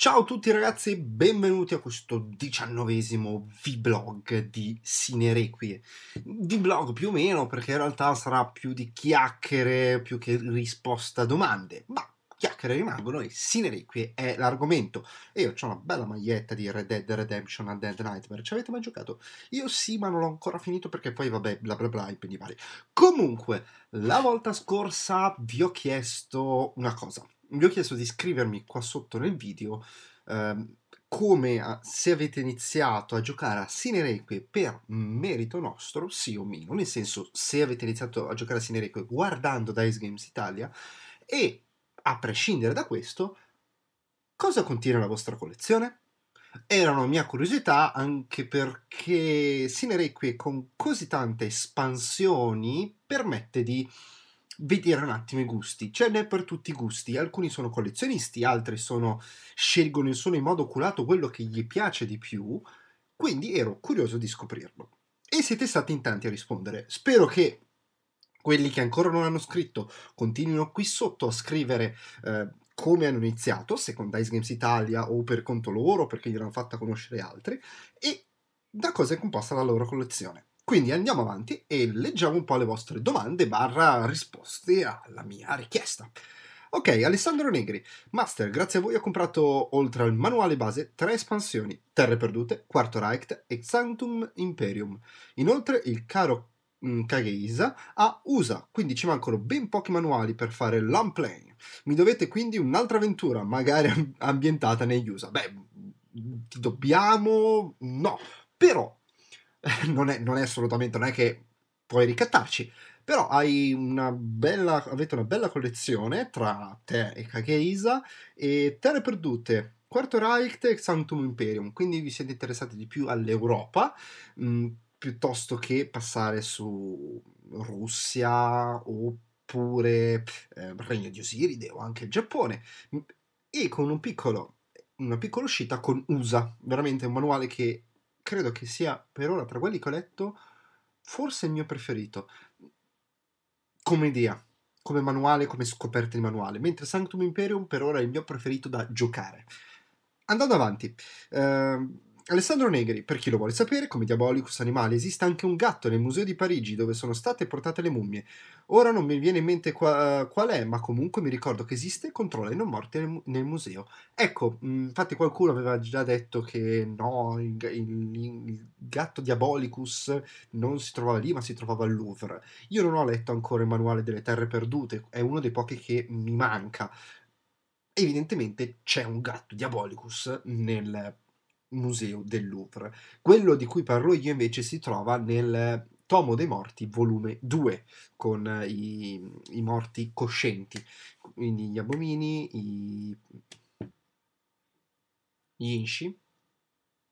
Ciao a tutti ragazzi, benvenuti a questo diciannovesimo vlog di Sinerequie. Di vlog più o meno, perché in realtà sarà più di chiacchiere più che risposta a domande. Ma chiacchiere rimangono e Sinerequie è l'argomento. E io ho una bella maglietta di Red Dead Redemption a Dead Nightmare. Ci avete mai giocato? Io sì, ma non l'ho ancora finito perché poi vabbè, bla bla bla, impegni vari. Comunque, la volta scorsa vi ho chiesto una cosa gli ho chiesto di scrivermi qua sotto nel video ehm, come a, ah, se avete iniziato a giocare a Sinerequie per merito nostro, sì o meno, nel senso se avete iniziato a giocare a Sinerequie guardando Dice Games Italia e a prescindere da questo, cosa contiene la vostra collezione? Era una mia curiosità anche perché Sinerequie con così tante espansioni permette di vedere un attimo i gusti. Ce n'è per tutti i gusti, alcuni sono collezionisti, altri sono, scelgono in solo in modo oculato quello che gli piace di più, quindi ero curioso di scoprirlo. E siete stati in tanti a rispondere. Spero che quelli che ancora non hanno scritto continuino qui sotto a scrivere eh, come hanno iniziato, se con Dice Games Italia o per conto loro, perché gliel'hanno fatta conoscere altri, e da cosa è composta la loro collezione. Quindi andiamo avanti e leggiamo un po' le vostre domande barra risposte alla mia richiesta. Ok, Alessandro Negri. Master, grazie a voi ho comprato, oltre al manuale base, tre espansioni. Terre Perdute, Quarto Reich e Sanctum Imperium. Inoltre, il caro mm, Kageisa a USA, quindi ci mancano ben pochi manuali per fare l'unplane. Mi dovete quindi un'altra avventura, magari ambientata negli USA. Beh, mm, dobbiamo... no. Però non, è, non è assolutamente, non è che puoi ricattarci, però hai una bella, avete una bella collezione tra te e Kageisa e Terre Perdute, Quarto Reich e Sanctum Imperium, quindi vi siete interessati di più all'Europa mh, mm, piuttosto che passare su Russia oppure eh, Regno di Osiride o anche il Giappone mm, e con un piccolo, una piccola uscita con USA, veramente un manuale che credo che sia per ora tra quelli che ho letto forse il mio preferito come idea, come manuale, come scoperta di manuale, mentre Sanctum Imperium per ora è il mio preferito da giocare. Andando avanti, eh, Alessandro Negri, per chi lo vuole sapere, come Diabolicus Animale esiste anche un gatto nel museo di Parigi dove sono state portate le mummie. Ora non mi viene in mente qua, qual è, ma comunque mi ricordo che esiste e controlla i non morti nel, nel, museo. Ecco, mm, infatti qualcuno aveva già detto che no, il, il, il, gatto Diabolicus non si trovava lì, ma si trovava al Louvre. Io non ho letto ancora il manuale delle terre perdute, è uno dei pochi che mi manca. Evidentemente c'è un gatto Diabolicus nel museo del Louvre. Quello di cui parlo io invece si trova nel Tomo dei Morti, volume 2, con eh, i, i morti coscienti, quindi gli abomini, i, gli inshi.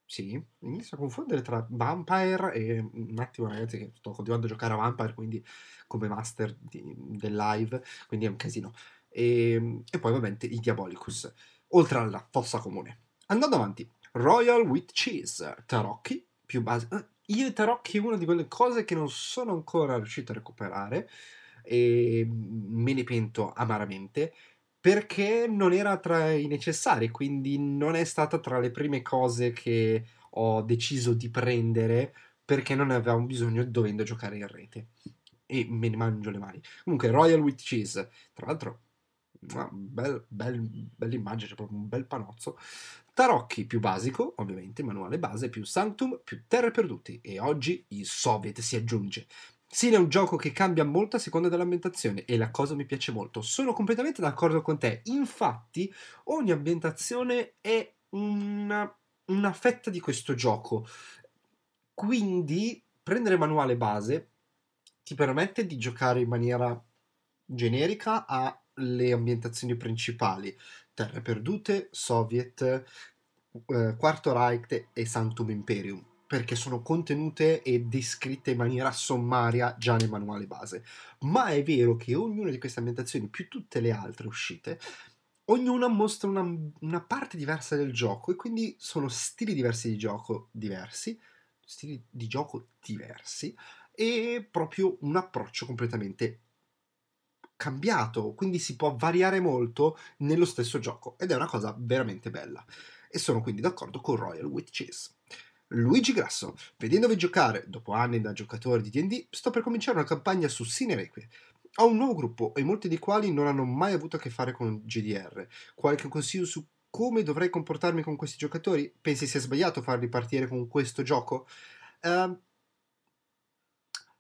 Sì, inizio a confondere tra Vampire e... Un attimo ragazzi che sto continuando a giocare a Vampire, quindi come master di, del live, quindi è un casino. E, ehm, e poi ovviamente i Diabolicus, oltre alla fossa comune. Andando avanti, Royal with Cheese, tarocchi, più base. Eh, Io i tarocchi è una di quelle cose che non sono ancora riuscito a recuperare e ehm, me ne pento amaramente perché non era tra i necessari, quindi non è stata tra le prime cose che ho deciso di prendere perché non ne avevamo bisogno dovendo giocare in rete. E me ne mangio le mani. Comunque, Royal with Cheese, tra l'altro, una bel, bel, bella immagine, c'è proprio un bel panozzo tarocchi più basico, ovviamente manuale base, più Sanctum, più Terre Perduti e oggi il Soviet si aggiunge. Sì, è un gioco che cambia molto a seconda dell'ambientazione e la cosa mi piace molto. Sono completamente d'accordo con te. Infatti, ogni ambientazione è una, una fetta di questo gioco. Quindi, prendere manuale base ti permette di giocare in maniera generica alle ambientazioni principali. Terre perdute, Soviet, eh, Quarto Reich e Santum Imperium, perché sono contenute e descritte in maniera sommaria già nel manuale base. Ma è vero che ognuna di queste ambientazioni, più tutte le altre uscite, ognuna mostra una, una parte diversa del gioco e quindi sono stili diversi di gioco diversi, stili di gioco diversi e proprio un approccio completamente cambiato, quindi si può variare molto nello stesso gioco ed è una cosa veramente bella e sono quindi d'accordo con Royal with Cheese. Luigi Grasso, vedendovi giocare dopo anni da giocatore di DD, sto per cominciare una campagna su Sinerequie. Ho un nuovo gruppo e molti dei quali non hanno mai avuto a che fare con GDR. Qualche consiglio su come dovrei comportarmi con questi giocatori? Pensi sia sbagliato farli partire con questo gioco? Uh,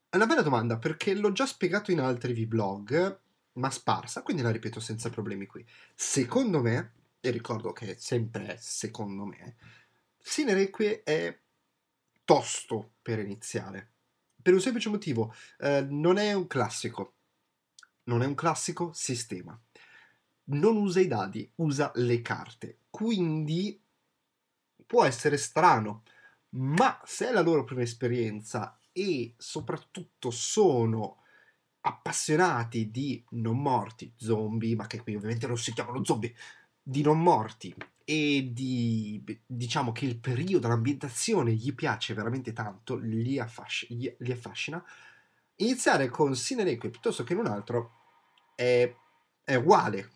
è una bella domanda perché l'ho già spiegato in altri vlog, ma sparsa, quindi la ripeto senza problemi qui. Secondo me e ricordo che sempre secondo me, Sine Requie è tosto per iniziare. Per un semplice motivo, eh, non è un classico. Non è un classico sistema. Non usa i dadi, usa le carte. Quindi può essere strano, ma se è la loro prima esperienza e soprattutto sono appassionati di non morti, zombie, ma che qui ovviamente non si chiamano zombie, di non morti e di diciamo che il periodo, l'ambientazione gli piace veramente tanto, li, affasci- gli, li affascina, iniziare con Sinereque piuttosto che in un altro è, è uguale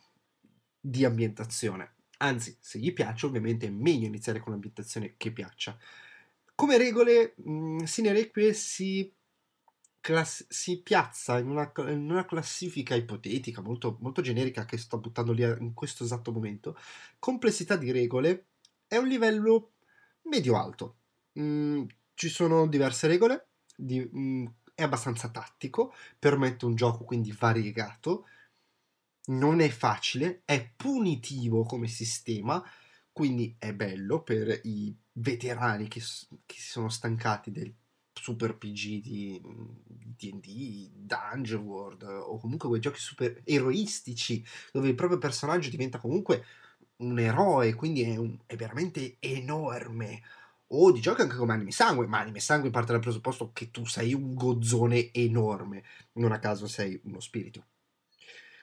di ambientazione. Anzi, se gli piace, ovviamente è meglio iniziare con un'ambientazione che piaccia. Come regole, mh, Sinereque si class- si piazza in una, in una classifica ipotetica molto, molto, generica che sto buttando lì in questo esatto momento, complessità di regole è un livello medio-alto. Mm, ci sono diverse regole, di, mm, è abbastanza tattico, permette un gioco quindi variegato, non è facile, è punitivo come sistema, quindi è bello per i veterani che, che si sono stancati del super PG di DD, Dungeon World eh, o comunque quei giochi super eroistici dove il proprio personaggio diventa comunque un eroe, quindi è, un, è veramente enorme. O di giochi anche come Anime Sangue, ma Anime Sangue parte dal presupposto che tu sei un gozzone enorme, non a caso sei uno spirito.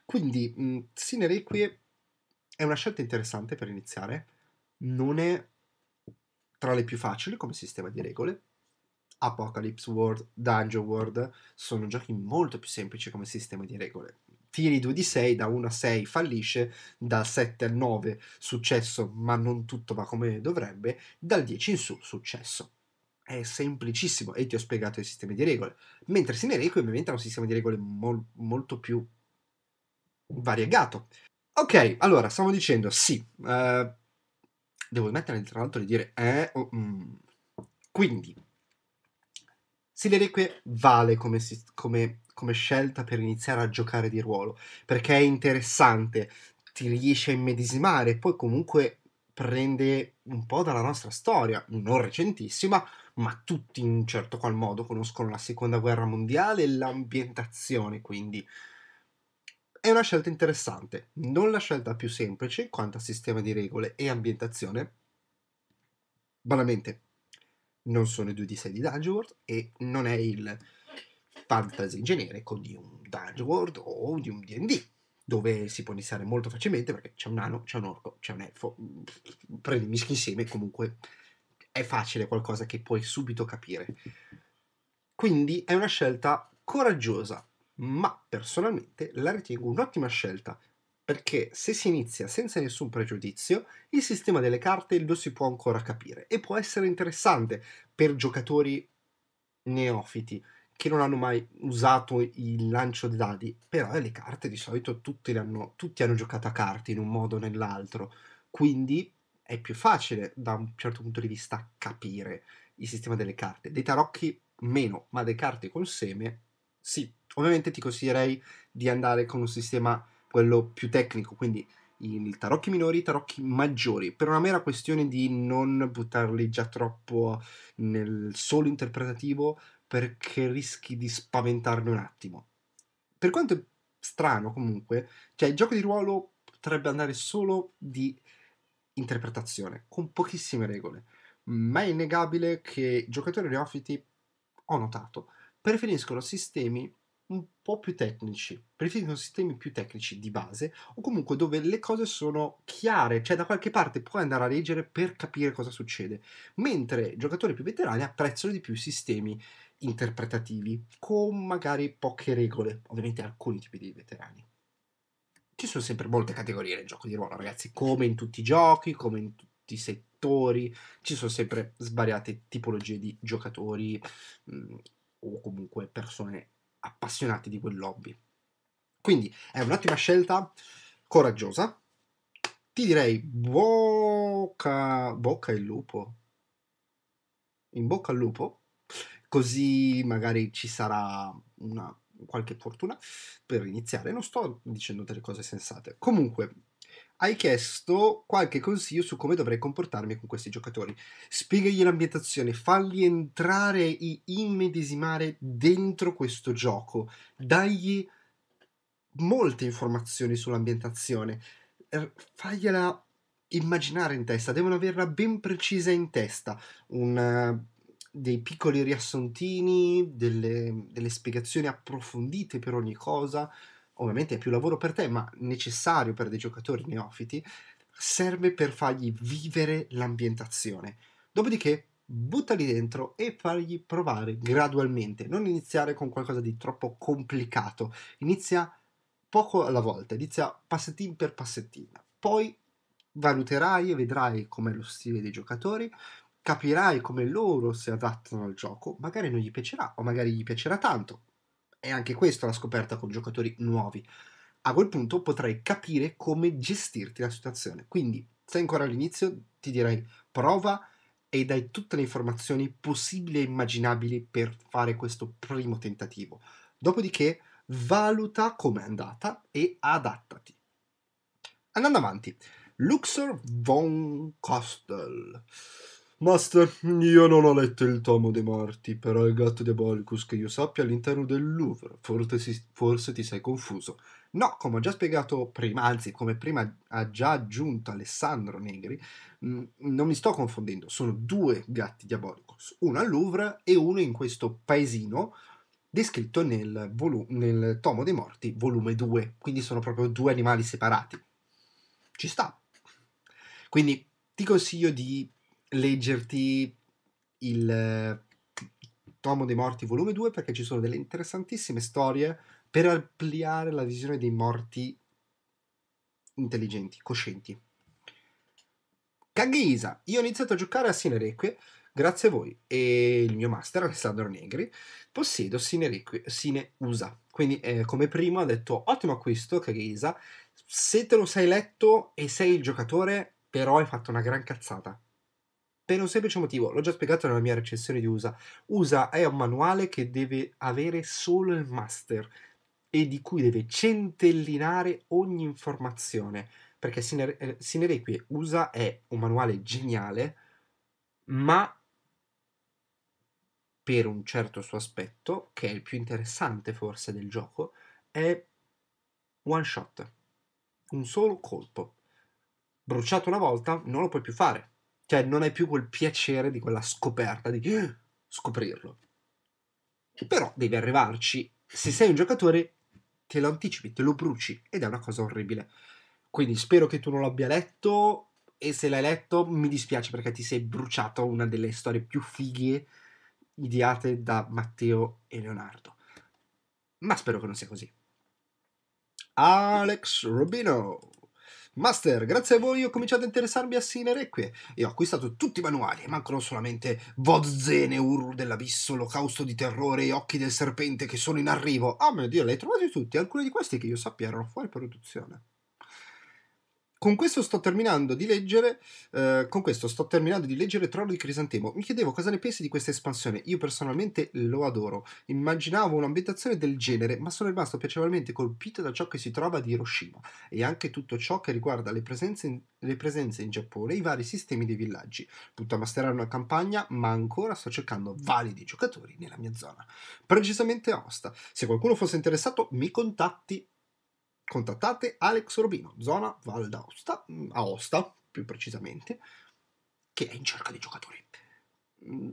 Quindi, mm, Sinerequie è una scelta interessante per iniziare, non è tra le più facili come sistema di regole, Apocalypse World, Dungeon World, sono giochi molto più semplici come sistema di regole. Tiri 2 di 6, da 1 a 6 fallisce, dal 7 al 9 successo ma non tutto va come dovrebbe, dal 10 in su successo. È semplicissimo e ti ho spiegato i sistemi di regole. Mentre Sinereco ovviamente ha un sistema di regole mol- molto più variegato. Ok, allora, stiamo dicendo sì. Uh, devo mettere tra l'altro di dire eh. Oh, mm. Quindi, sì, le reliquie vale come, si, come, come scelta per iniziare a giocare di ruolo, perché è interessante, ti riesce a immedesimare, poi comunque prende un po' dalla nostra storia, non recentissima, ma tutti in un certo qual modo conoscono la seconda guerra mondiale e l'ambientazione, quindi è una scelta interessante, non la scelta più semplice quanto a sistema di regole e ambientazione, banalmente non sono i 2D6 di Dungeon World e non è il fantasy in generico di un Dungeon World o di un D&D dove si può iniziare molto facilmente perché c'è un nano, c'è un orco, c'è un elfo prendi mischi insieme comunque è facile qualcosa che puoi subito capire quindi è una scelta coraggiosa ma personalmente la ritengo un'ottima scelta perché se si inizia senza nessun pregiudizio, il sistema delle carte lo si può ancora capire e può essere interessante per giocatori neofiti che non hanno mai usato il lancio dei dadi, però le carte di solito tutti hanno, tutti hanno giocato a carte in un modo o nell'altro, quindi è più facile da un certo punto di vista capire il sistema delle carte. Dei tarocchi meno, ma delle carte col seme sì. Ovviamente ti consiglierei di andare con un sistema quello più tecnico, quindi i tarocchi minori, e i tarocchi maggiori, per una mera questione di non buttarli già troppo nel solo interpretativo perché rischi di spaventarne un attimo. Per quanto è strano comunque, cioè il gioco di ruolo potrebbe andare solo di interpretazione, con pochissime regole, ma è innegabile che giocatori neofiti, ho notato, preferiscono sistemi un po' più tecnici, preferiscono sistemi più tecnici di base o comunque dove le cose sono chiare, cioè da qualche parte puoi andare a leggere per capire cosa succede, mentre giocatori più veterani apprezzano di più i sistemi interpretativi con magari poche regole, ovviamente alcuni tipi di veterani. Ci sono sempre molte categorie nel gioco di ruolo, ragazzi, come in tutti i giochi, come in tutti i settori, ci sono sempre svariate tipologie di giocatori mh, mm, o comunque persone appassionati di quel hobby. Quindi è un'ottima scelta coraggiosa. Ti direi bocca, bocca il lupo. In bocca al lupo, così magari ci sarà una qualche fortuna per iniziare. Non sto dicendo delle cose sensate. Comunque, hai chiesto qualche consiglio su come dovrei comportarmi con questi giocatori. Spiegagli l'ambientazione, falli entrare e immedesimare dentro questo gioco, dagli molte informazioni sull'ambientazione, er, fagliela immaginare in testa, devono averla ben precisa in testa, Una, dei piccoli riassuntini, delle, delle spiegazioni approfondite per ogni cosa, ovviamente è più lavoro per te, ma necessario per dei giocatori neofiti, serve per fargli vivere l'ambientazione. Dopodiché buttali dentro e fargli provare gradualmente, non iniziare con qualcosa di troppo complicato, inizia poco alla volta, inizia passettino per passettino, poi valuterai e vedrai com'è lo stile dei giocatori, capirai come loro si adattano al gioco, magari non gli piacerà o magari gli piacerà tanto, è anche questa la scoperta con giocatori nuovi. A quel punto potrai capire come gestirti la situazione. Quindi, sei ancora all'inizio, ti direi prova e dai tutte le informazioni possibili e immaginabili per fare questo primo tentativo. Dopodiché, valuta com'è andata e adattati. Andando avanti, Luxor von Kostel. Master, io non ho letto il tomo dei morti, però il gatto diabolicus che io sappia è all'interno del Louvre, forse, forse ti sei confuso. No, come ho già spiegato prima, anzi come prima ha già aggiunto Alessandro Negri, mh, mm, non mi sto confondendo, sono due gatti diabolicus, uno al Louvre e uno in questo paesino descritto nel, volu- nel tomo dei morti, volume 2, quindi sono proprio due animali separati. Ci sta. Quindi ti consiglio di leggerti il eh, Tomo dei Morti volume 2 perché ci sono delle interessantissime storie per ampliare la visione dei morti intelligenti, coscienti. Kageisa, io ho iniziato a giocare a Sinereque grazie a voi e il mio master Alessandro Negri possiedo Sinereque, Sine USA. Quindi eh, come primo ha detto ottimo acquisto Kageisa, se te lo sei letto e sei il giocatore però hai fatto una gran cazzata per un semplice motivo, l'ho già spiegato nella mia recensione di USA. USA è un manuale che deve avere solo il master e di cui deve centellinare ogni informazione, perché Sinerequie eh, Sine USA è un manuale geniale, ma per un certo suo aspetto, che è il più interessante forse del gioco, è one shot, un solo colpo. Bruciato una volta non lo puoi più fare, cioè, non hai più quel piacere di quella scoperta, di ah, scoprirlo. Però devi arrivarci. Se sei un giocatore, te lo anticipi, te lo bruci ed è una cosa orribile. Quindi spero che tu non l'abbia letto e se l'hai letto mi dispiace perché ti sei bruciato una delle storie più fighe ideate da Matteo e Leonardo. Ma spero che non sia così. Alex Rubino. Master, grazie a voi ho cominciato a interessarmi a Sinerequie e ho acquistato tutti i manuali, mancano solamente Vozzene, Urru dell'Abisso, Olocausto di Terrore e Occhi del Serpente che sono in arrivo. Ah, mio Dio, li hai trovati tutti? Alcuni di questi che io sappia erano fuori produzione. Con questo sto terminando di leggere. Eh, con questo sto terminando di leggere Troll di Crisantemo. Mi chiedevo cosa ne pensi di questa espansione. Io personalmente lo adoro. Immaginavo un'ambientazione del genere, ma sono rimasto piacevolmente colpito da ciò che si trova di Hiroshima e anche tutto ciò che riguarda le presenze in, le presenze in Giappone e i vari sistemi dei villaggi. masterare una campagna, ma ancora sto cercando validi giocatori nella mia zona. Precisamente a Osta. Se qualcuno fosse interessato, mi contatti contattate Alex Robino, zona Val d'Aosta, mm, Aosta più precisamente, che è in cerca di giocatori. Mm.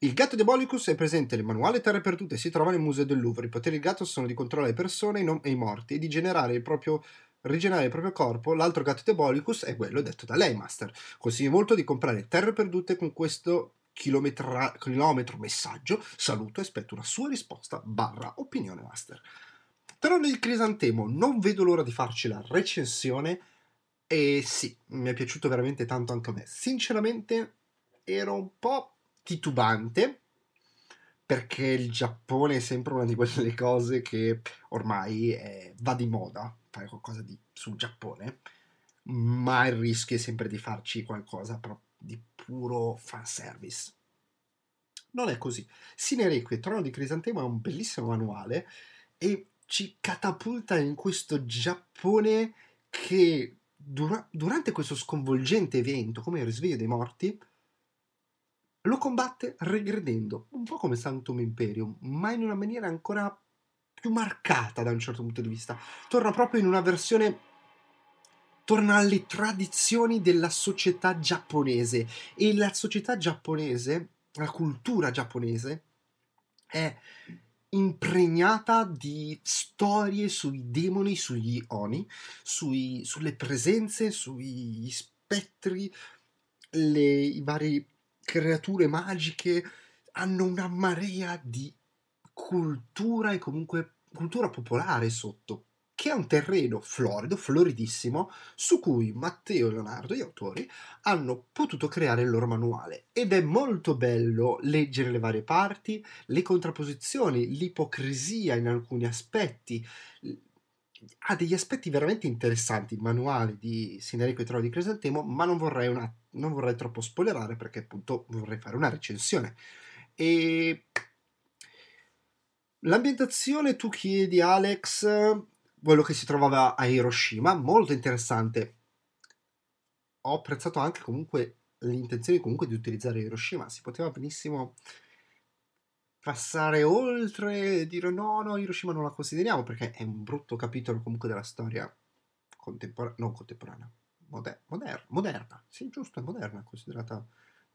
Il gatto diabolicus è presente nel manuale Terre Perdute e si trova nel Museo del Louvre. I poteri del gatto sono di controllare le persone e i morti e di generare il proprio rigenerare il proprio corpo, l'altro gatto diabolicus è quello detto da lei, Master. Consiglio molto di comprare terre perdute con questo chilometra- chilometro messaggio. Saluto e aspetto una sua risposta barra opinione, Master. Trono il crisantemo, non vedo l'ora di farci la recensione. E sì, mi è piaciuto veramente tanto anche a me. Sinceramente, ero un po' titubante perché il Giappone è sempre una di quelle cose che ormai è, va di moda fare qualcosa di, sul Giappone, ma il rischio è sempre di farci qualcosa di puro fanservice. Non è così. Sinereque, Trono di Crisantemo è un bellissimo manuale e ci catapulta in questo Giappone che dura- durante questo sconvolgente evento, come il risveglio dei morti, lo combatte regredendo, un po' come Sanctum Imperium, ma in una maniera ancora più marcata da un certo punto di vista. Torna proprio in una versione torna alle tradizioni della società giapponese e la società giapponese, la cultura giapponese è impregnata di storie sui demoni, sugli oni, sui, sulle presenze, sugli spettri, le varie creature magiche hanno una marea di cultura e comunque cultura popolare sotto che è un terreno florido, floridissimo, su cui Matteo e Leonardo, gli autori, hanno potuto creare il loro manuale. Ed è molto bello leggere le varie parti, le contrapposizioni, l'ipocrisia in alcuni aspetti. Ha degli aspetti veramente interessanti il manuale di Sinerico e Trovo di Cresantemo, ma non vorrei, una, non vorrei troppo spoilerare perché appunto vorrei fare una recensione. E L'ambientazione, tu chiedi Alex, quello che si trovava a Hiroshima, molto interessante. Ho apprezzato anche comunque l'intenzione comunque di utilizzare Hiroshima, si poteva benissimo passare oltre e dire no, no, Hiroshima non la consideriamo perché è un brutto capitolo comunque della storia contemporanea, non contemporanea, moder- moder- moderna, sì giusto, è moderna, considerata...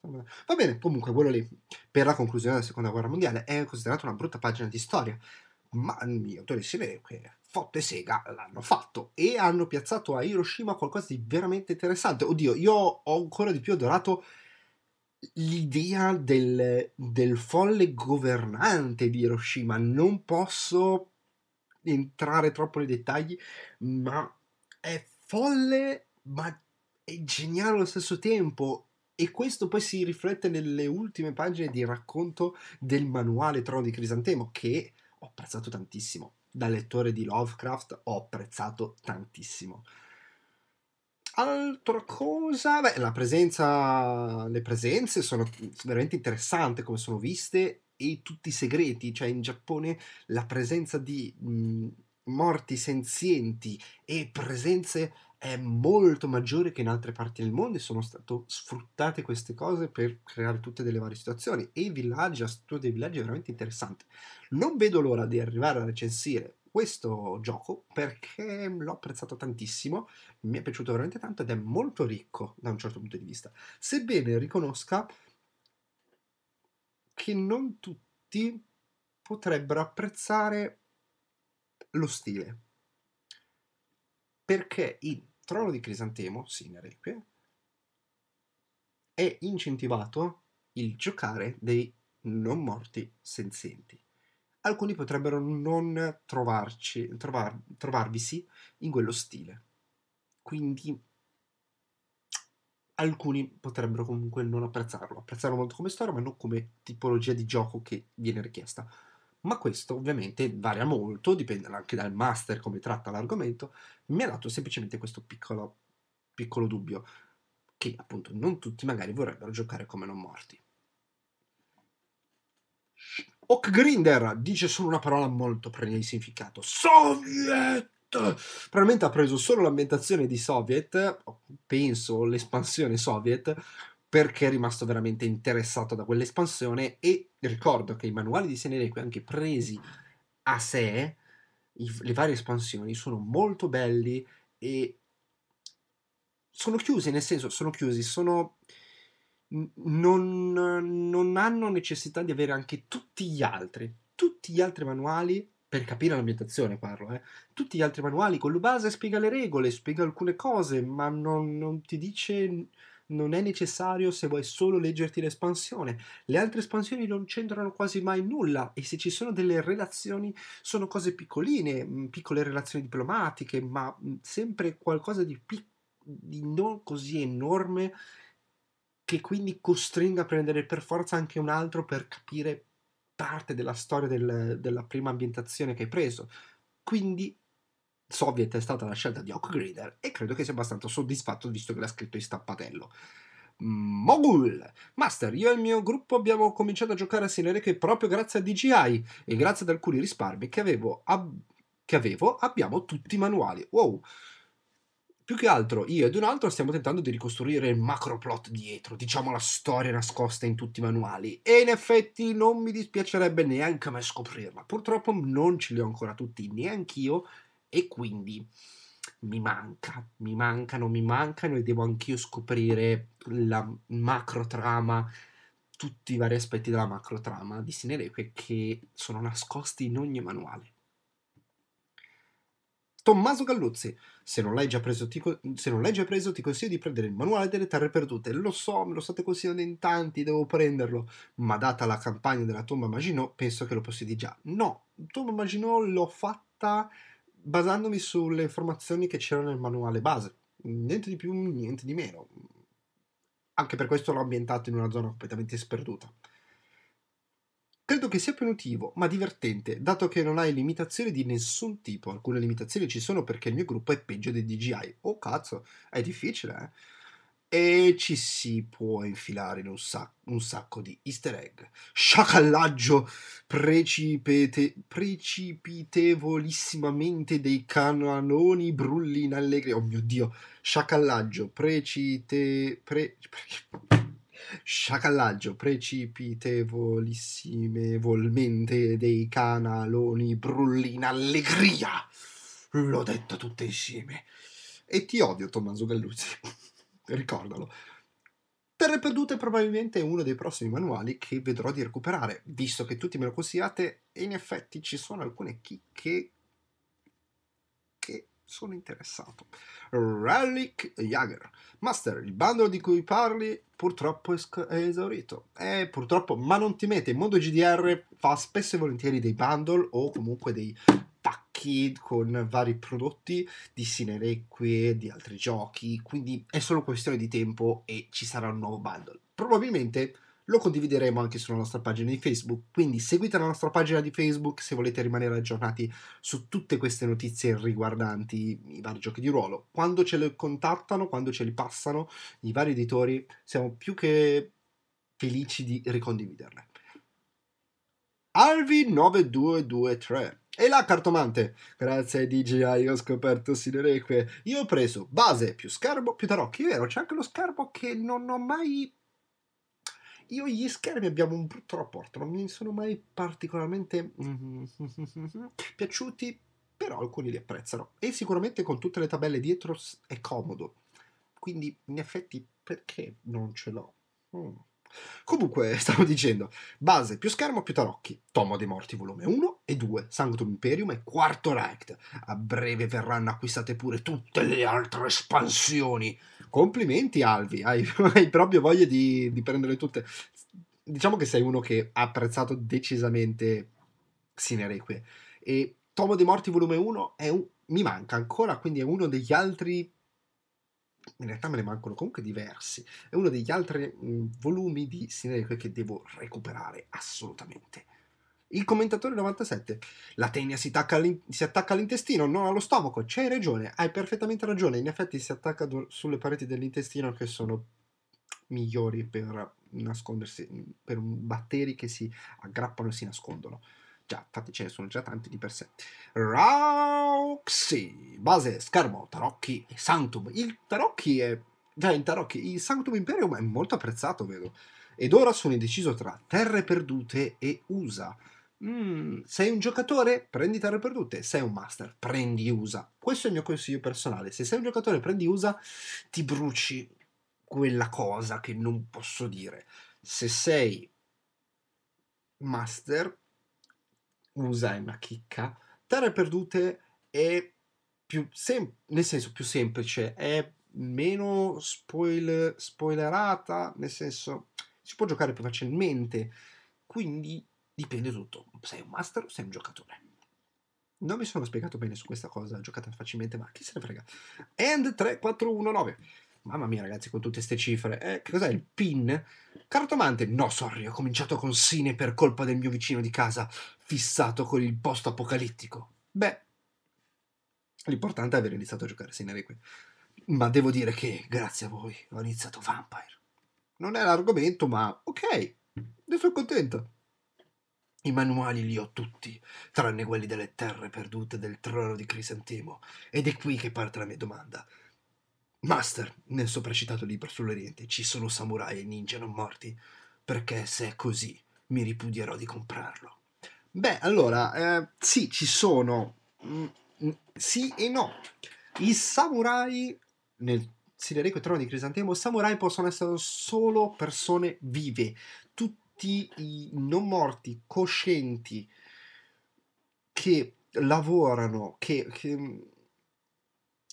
Va bene, comunque quello lì, per la conclusione della seconda guerra mondiale, è considerata una brutta pagina di storia ma autore che fotte sega l'hanno fatto e hanno piazzato a Hiroshima qualcosa di veramente interessante. Oddio, io ho ancora di più adorato l'idea del, del folle governante di Hiroshima. Non posso entrare troppo nei dettagli, ma è folle, ma è geniale allo stesso tempo. E questo poi si riflette nelle ultime pagine di racconto del manuale Trono di Crisantemo, che ho apprezzato tantissimo. Da lettore di Lovecraft ho apprezzato tantissimo. Altra cosa, beh, la presenza, le presenze sono veramente interessanti come sono viste e tutti i segreti, cioè in Giappone la presenza di mh, morti senzienti e presenze è molto maggiore che in altre parti del mondo e sono state sfruttate queste cose per creare tutte delle varie situazioni e i villaggi, la struttura dei villaggi è veramente interessante. Non vedo l'ora di arrivare a recensire questo gioco perché l'ho apprezzato tantissimo, mi è piaciuto veramente tanto ed è molto ricco da un certo punto di vista, sebbene riconosca che non tutti potrebbero apprezzare lo stile perché in Trono di Crisantemo, sì, in Arequie, è incentivato il giocare dei non morti senzienti. Alcuni potrebbero non trovarci, trovar, trovarvisi in quello stile. Quindi alcuni potrebbero comunque non apprezzarlo, apprezzarlo molto come storia, ma non come tipologia di gioco che viene richiesta ma questo ovviamente varia molto, dipende anche dal master come tratta l'argomento, mi ha dato semplicemente questo piccolo, piccolo dubbio, che appunto non tutti magari vorrebbero giocare come non morti. Ock Grinder dice solo una parola molto prena di significato. Soviet! Probabilmente ha preso solo l'ambientazione di Soviet, penso l'espansione Soviet, perché è rimasto veramente interessato da quell'espansione e ricordo che i manuali di Senereque, anche presi a sé, i, le varie espansioni sono molto belli e sono chiusi, nel senso sono chiusi, sono... Non, non, hanno necessità di avere anche tutti gli altri, tutti gli altri manuali, per capire l'ambientazione parlo, eh, tutti gli altri manuali con la base spiega le regole, spiega alcune cose, ma non, non ti dice non è necessario se vuoi solo leggerti l'espansione. Le altre espansioni non c'entrano quasi mai nulla e se ci sono delle relazioni sono cose piccoline, mm, piccole relazioni diplomatiche, ma mm, sempre qualcosa di, pic- di non così enorme che quindi costringa a prendere per forza anche un altro per capire parte della storia del, della prima ambientazione che hai preso. Quindi Soviet è stata la scelta di Grader e credo che sia abbastanza soddisfatto visto che l'ha scritto in stappatello. Mm, Mogul Master, io e il mio gruppo abbiamo cominciato a giocare a Sinereke proprio grazie a DJI e grazie ad alcuni risparmi che avevo, ab- che avevo abbiamo tutti i manuali. Wow! Più che altro io ed un altro stiamo tentando di ricostruire il macro plot dietro, diciamo la storia nascosta in tutti i manuali. E in effetti non mi dispiacerebbe neanche a me scoprirla. Purtroppo non ce li ho ancora tutti, neanch'io, e quindi mi manca, mi mancano, mi mancano e devo anch'io scoprire la macro trama, tutti i vari aspetti della macro trama di Sinereque che sono nascosti in ogni manuale. Tommaso Galluzzi, se non l'hai già preso ti, l'hai già preso, ti consiglio di prendere il manuale delle terre perdute. Lo so, me lo state consigliando in tanti, devo prenderlo, ma data la campagna della tomba Maginot, penso che lo possiedi già. No, tomba Maginot l'ho fatta basandomi sulle informazioni che c'erano nel manuale base, niente di più, niente di meno. Anche per questo l'ho ambientato in una zona completamente sperduta. Credo che sia più nutritivo, ma divertente, dato che non hai limitazioni di nessun tipo. Alcune limitazioni ci sono perché il mio gruppo è peggio dei DJI. Oh cazzo, è difficile, eh? e ci si può infilare in un, sac- un sacco di easter egg. Sciacallaggio precipite- precipitevolissimamente dei canaloni brulli in allegria. Oh mio dio, sciacallaggio precite... Pre- pre- sciacallaggio precipitevolissimevolmente dei canaloni brulli in allegria. L'ho detto tutte insieme. E ti odio, Tommaso Galluzzi ricordalo. Terre Perdute probabilmente è uno dei prossimi manuali che vedrò di recuperare, visto che tutti me lo consigliate e in effetti ci sono alcune chicche che sono interessato. Relic Jagger. Master, il bundle di cui parli purtroppo è esaurito. Eh, purtroppo, ma non ti mette, il mondo GDR fa spesso e volentieri dei bundle o comunque dei pacchi con vari prodotti di Sinerequie, di altri giochi, quindi è solo questione di tempo e ci sarà un nuovo bundle. Probabilmente lo condivideremo anche sulla nostra pagina di Facebook, quindi seguite la nostra pagina di Facebook se volete rimanere aggiornati su tutte queste notizie riguardanti i vari giochi di ruolo. Quando ce le contattano, quando ce li passano i vari editori, siamo più che felici di ricondividerle. Alvi 9223 e la cartomante, grazie ai DJI ho scoperto Sidoreque, io ho preso base più schermo più tarocchi, è vero, c'è anche lo schermo che non ho mai... Io e gli schermi abbiamo un brutto rapporto, non mi sono mai particolarmente mm-hmm, piaciuti, però alcuni li apprezzano. E sicuramente con tutte le tabelle dietro è comodo, quindi in effetti perché non ce l'ho? Mm. Comunque, stavo dicendo, base più schermo più tarocchi, Tomo dei Morti volume 1, e due Sanctum Imperium e Quarto Reich. A breve verranno acquistate pure tutte le altre espansioni. Complimenti Alvi, hai, hai proprio voglia di, di prendere tutte. Diciamo che sei uno che ha apprezzato decisamente Sine E Tomo dei Morti volume 1 un... mi manca ancora, quindi è uno degli altri in realtà me ne mancano comunque diversi. È uno degli altri mh, volumi di Sinereque che devo recuperare assolutamente. Il commentatore 97. La tenia si, si, attacca all'intestino, non allo stomaco. C'hai ragione, hai perfettamente ragione. In effetti si attacca sulle pareti dell'intestino che sono migliori per nascondersi, per batteri che si aggrappano e si nascondono. Già, infatti ce ne sono già tanti di per sé. Roxy, base, schermo, tarocchi e sanctum. Il tarocchi è... Cioè, il tarocchi, il sanctum imperium è molto apprezzato, vedo. Ed ora sono indeciso tra Terre Perdute e USA. Mm, sei un giocatore? Prendi Terre Perdute. Sei un master? Prendi USA. Questo è il mio consiglio personale. Se sei un giocatore, prendi USA, ti bruci quella cosa che non posso dire. Se sei master, USA è una chicca. Terre Perdute è più sem- nel senso più semplice, è meno spoil- spoilerata, nel senso si può giocare più facilmente. Quindi dipende tutto, sei un master o sei un giocatore. Non mi sono spiegato bene su questa cosa, giocata facilmente, ma chi se ne frega. And 3419. Mamma mia ragazzi, con tutte queste cifre. Eh, che cos'è il PIN? Cartomante? No, sorry, ho cominciato con Sine per colpa del mio vicino di casa, fissato con il post apocalittico. Beh, l'importante è aver iniziato a giocare Sine Requiem. Ma devo dire che, grazie a voi, ho iniziato Vampire. Non è l'argomento, ma ok, ne sono contento. I manuali li ho tutti, tranne quelli delle terre perdute del trono di Crisantemo, ed è qui che parte la mia domanda. Master, nel sopracitato libro sull'Oriente ci sono samurai e ninja non morti, perché se è così mi ripudierò di comprarlo. Beh, allora, eh, sì, ci sono. Mm, mm, sì e no. I samurai nel Silerico e Trono di Crisantemo, samurai possono essere solo persone vive, tutti i non morti coscienti che lavorano, che, che mm,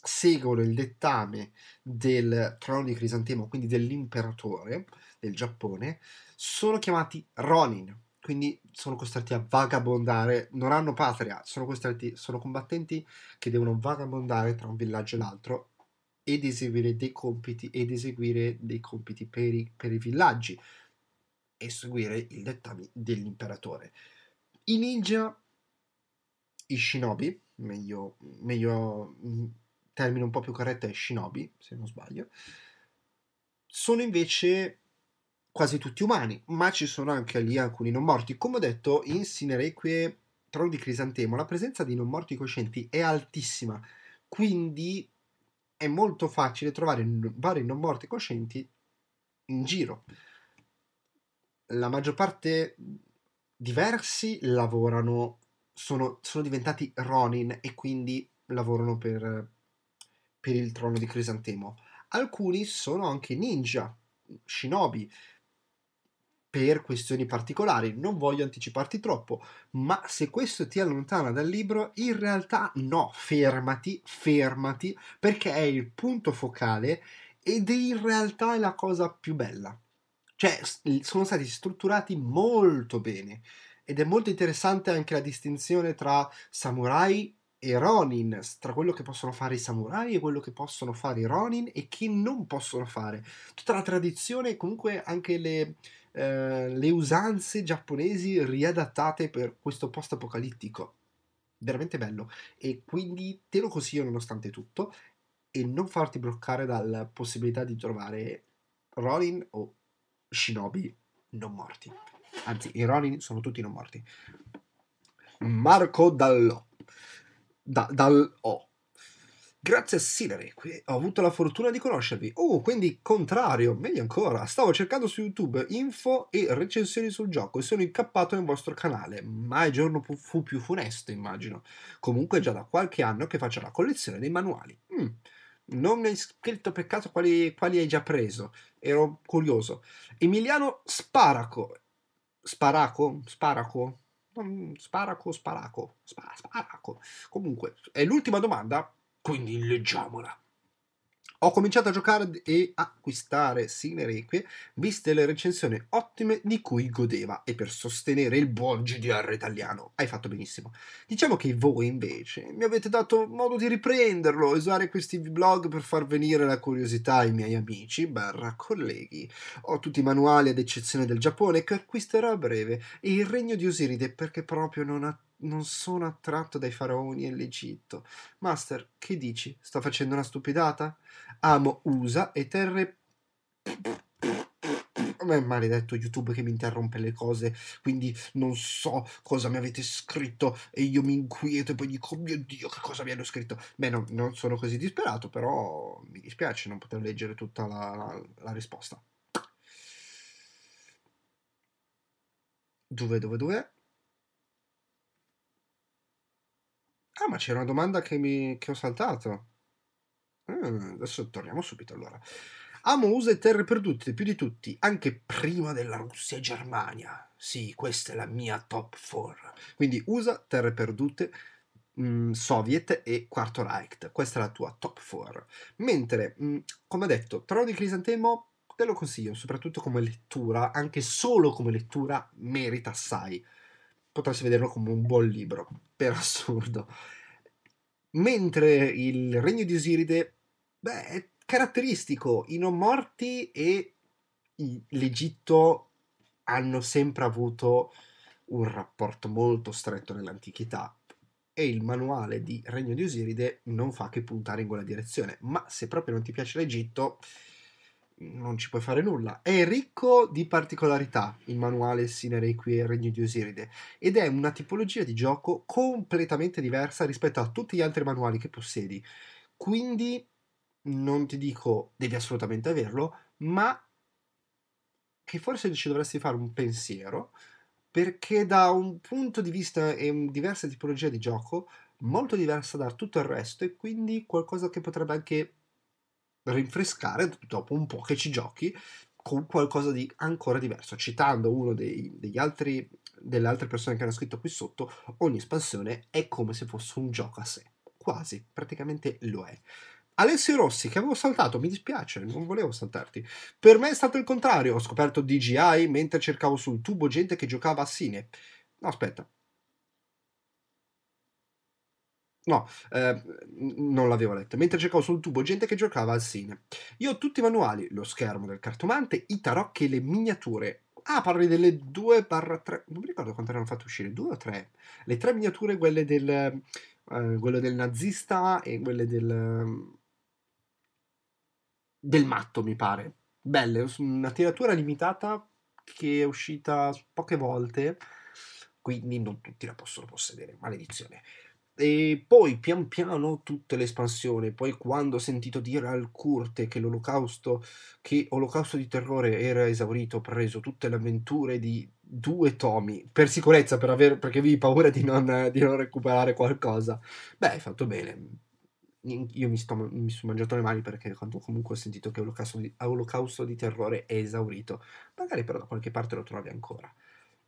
seguono il dettame del trono di Crisantemo, quindi dell'imperatore del Giappone, sono chiamati Ronin quindi sono costretti a vagabondare, non hanno patria, sono, sono combattenti che devono vagabondare tra un villaggio e l'altro ed eseguire dei compiti, ed eseguire dei compiti per i, per i villaggi e seguire i dettami dell'imperatore. I ninja, i shinobi, meglio, meglio mm, termine un po' più corretto è shinobi, se non sbaglio, sono invece quasi tutti umani, ma ci sono anche lì alcuni non morti. Come ho detto, in Sinerequie Trono di Crisantemo la presenza di non morti coscienti è altissima, quindi è molto facile trovare vari non morti coscienti in giro la maggior parte mhmm, diversi lavorano, sono, sono diventati Ronin e quindi lavorano per, per il trono di Crisantemo. Alcuni sono anche ninja, shinobi, per questioni particolari. Non voglio anticiparti troppo, ma se questo ti allontana dal libro, in realtà no, fermati, fermati, perché è il punto focale ed in realtà è la cosa più bella. Cioè, sono stati strutturati molto bene. Ed è molto interessante anche la distinzione tra samurai e Ronin, tra quello che possono fare i samurai e quello che possono fare i Ronin e che non possono fare. Tutta la tradizione e comunque anche le, eh, le usanze giapponesi riadattate per questo post-apocalittico. Veramente bello. E quindi te lo consiglio nonostante tutto e non farti bloccare dalla possibilità di trovare Ronin o shinobi non morti. Anzi, i Ronin sono tutti non morti. Marco Dall'O. Da, Dall'O. Grazie Silere, ho avuto la fortuna di conoscervi. Oh, quindi contrario, meglio ancora. Stavo cercando su YouTube info e recensioni sul gioco e sono incappato nel vostro canale, Mai giorno fu più funesto, immagino. Comunque è già da qualche anno che faccio la collezione dei manuali. Mm. Non mi hai scritto per caso quali, quali hai già preso. Ero curioso. Emiliano Sparaco. Sparaco? Sparaco? Sparaco, Sparaco. Sparaco. Comunque, è l'ultima domanda, quindi leggiamola. Ho cominciato a giocare e acquistare Sine Requie, viste le recensioni ottime di cui godeva e per sostenere il buon GDR italiano. Hai fatto benissimo. Diciamo che voi invece mi avete dato modo di riprenderlo e usare questi vlog per far venire la curiosità ai miei amici barra colleghi. Ho tutti i manuali ad eccezione del Giappone che acquisterò a breve e il regno di Osiride perché proprio non ha non sono attratto dai faraoni e l'Egitto. Master, che dici? Sto facendo una stupidata? Amo USA e terre... è maledetto YouTube che mi interrompe le cose, quindi non so cosa mi avete scritto e io mi inquieto e poi dico, oh mio Dio, che cosa mi hanno scritto. Beh, no, non sono così disperato, però mi dispiace non poter leggere tutta la, la, la risposta. Dove, dove, dove? Ah, ma c'era una domanda che, mi, che ho saltato. Mm, adesso torniamo subito allora. Amo, usa e terre perdute più di tutti, anche prima della Russia e Germania. Sì, questa è la mia top 4. Quindi USA, terre perdute, mh, mm, Soviet e Quarto Reich. Questa è la tua top 4. Mentre, mh, mm, come detto, Trono di Crisantemo te lo consiglio, soprattutto come lettura, anche solo come lettura merita assai potresti vederlo come un buon libro, per assurdo. Mentre il Regno di Osiride, beh, è caratteristico, i non morti e l'Egitto hanno sempre avuto un rapporto molto stretto nell'antichità e il manuale di Regno di Osiride non fa che puntare in quella direzione, ma se proprio non ti piace l'Egitto, non ci puoi fare nulla. È ricco di particolarità il manuale Sinere qui e Regno di Osiride ed è una tipologia di gioco completamente diversa rispetto a tutti gli altri manuali che possiedi. Quindi non ti dico devi assolutamente averlo, ma che forse ci dovresti fare un pensiero perché da un punto di vista e una diversa tipologia di gioco molto diversa da tutto il resto e quindi qualcosa che potrebbe anche rinfrescare dopo un po' che ci giochi con qualcosa di ancora diverso. Citando uno dei, degli altri, delle altre persone che hanno scritto qui sotto, ogni espansione è come se fosse un gioco a sé. Quasi, praticamente lo è. Alessio Rossi, che avevo saltato, mi dispiace, non volevo saltarti. Per me è stato il contrario, ho scoperto DJI mentre cercavo sul tubo gente che giocava a Sine. No, aspetta, No, eh, non l'avevo letto. Mentre cercavo sul tubo gente che giocava al Sine. Io ho tutti i manuali, lo schermo del cartomante, i tarocchi e le miniature. Ah, parli delle 2-3. Non mi ricordo quanto erano fatte uscire, due o tre. Le tre miniature, quelle del. Eh, quello del nazista e quelle del. del matto, mi pare. Belle, una tiratura limitata che è uscita poche volte. Quindi non tutti la possono possedere. Maledizione. E poi pian piano tutte le espansioni. poi quando ho sentito dire al Curte che l'olocausto, che Olocausto di terrore era esaurito, ho preso tutte le avventure di due tomi, per sicurezza, per aver, perché avevi paura di non, di non recuperare qualcosa. Beh, hai fatto bene, io mi, sto, mi sono mangiato le mani perché quando comunque ho sentito che Olocausto di, Olocausto di terrore è esaurito, magari però da qualche parte lo trovi ancora.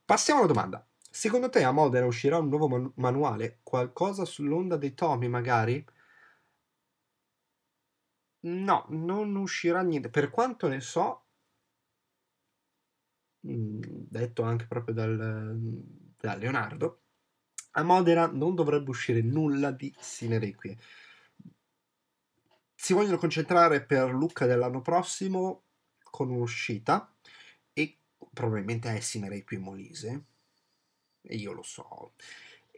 Passiamo alla domanda. Secondo te a Modena uscirà un nuovo man- manuale? Qualcosa sull'onda dei tomi, magari? No, non uscirà niente. Per quanto ne so, mm, detto anche proprio dal, da Leonardo, a Modena non dovrebbe uscire nulla di Sinerequie. Si vogliono concentrare per Lucca dell'anno prossimo con un'uscita e probabilmente è Sinerequie Molise e io lo so.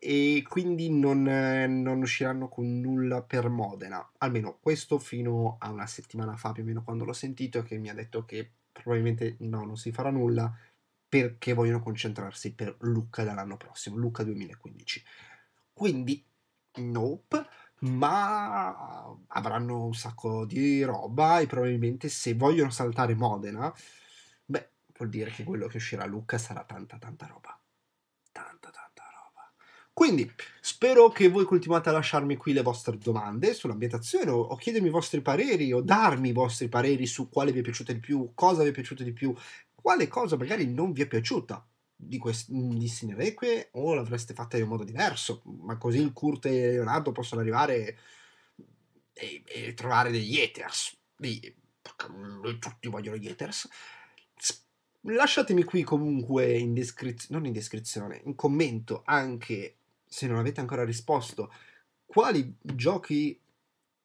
E quindi non, non, usciranno con nulla per Modena. Almeno questo fino a una settimana fa, più o meno quando l'ho sentito, che mi ha detto che probabilmente no, non si farà nulla perché vogliono concentrarsi per Lucca dall'anno prossimo, Lucca 2015. Quindi, nope ma avranno un sacco di roba e probabilmente se vogliono saltare Modena, beh, vuol dire che quello che uscirà a Lucca sarà tanta tanta roba. Quindi spero che voi continuate a lasciarmi qui le vostre domande sull'ambientazione o, o chiedermi i vostri pareri o darmi i vostri pareri su quale vi è piaciuta di più, cosa vi è piaciuta di più, quale cosa magari non vi è piaciuta di, quest- di Sinereque o l'avreste fatta in un modo diverso, ma così il Kurt e Leonardo possono arrivare e, e trovare degli haters. Dei, tutti vogliono gli Ethers. Lasciatemi qui comunque in descrizione, non in descrizione, in commento anche se non avete ancora risposto, quali giochi,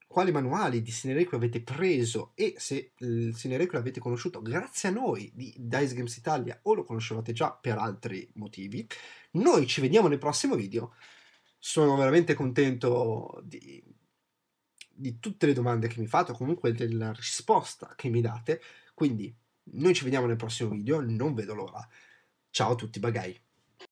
quali manuali di Sinerequio avete preso e se il Sinerequio l'avete conosciuto grazie a noi di Dice Games Italia o lo conoscevate già per altri motivi. Noi ci vediamo nel prossimo video. Sono veramente contento di, di tutte le domande che mi fate o comunque della risposta che mi date. Quindi noi ci vediamo nel prossimo video, non vedo l'ora. Ciao a tutti, bagai!